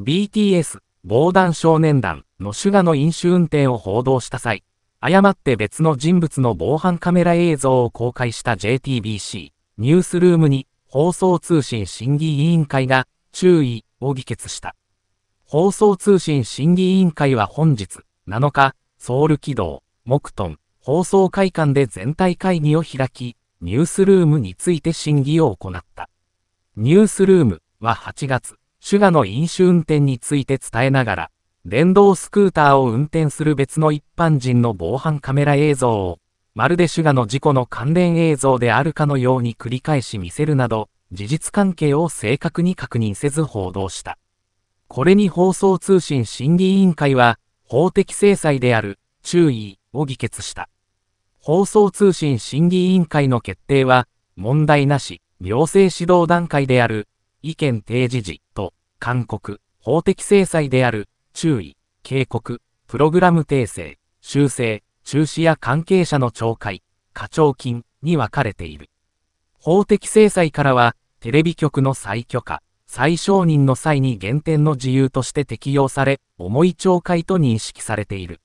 BTS 防弾少年団のシュガの飲酒運転を報道した際、誤って別の人物の防犯カメラ映像を公開した JTBC ニュースルームに放送通信審議委員会が注意を議決した。放送通信審議委員会は本日7日、ソウル軌道、クト放送会館で全体会議を開き、ニュースルームについて審議を行った。ニュースルームは8月シュガの飲酒運転について伝えながら、電動スクーターを運転する別の一般人の防犯カメラ映像を、まるでシュガの事故の関連映像であるかのように繰り返し見せるなど、事実関係を正確に確認せず報道した。これに放送通信審議委員会は、法的制裁である、注意を議決した。放送通信審議委員会の決定は、問題なし、行政指導段階である、意見提示時と、勧告、法的制裁である、注意、警告、プログラム訂正、修正、中止や関係者の懲戒、課徴金に分かれている。法的制裁からは、テレビ局の再許可、再承認の際に減点の自由として適用され、重い懲戒と認識されている。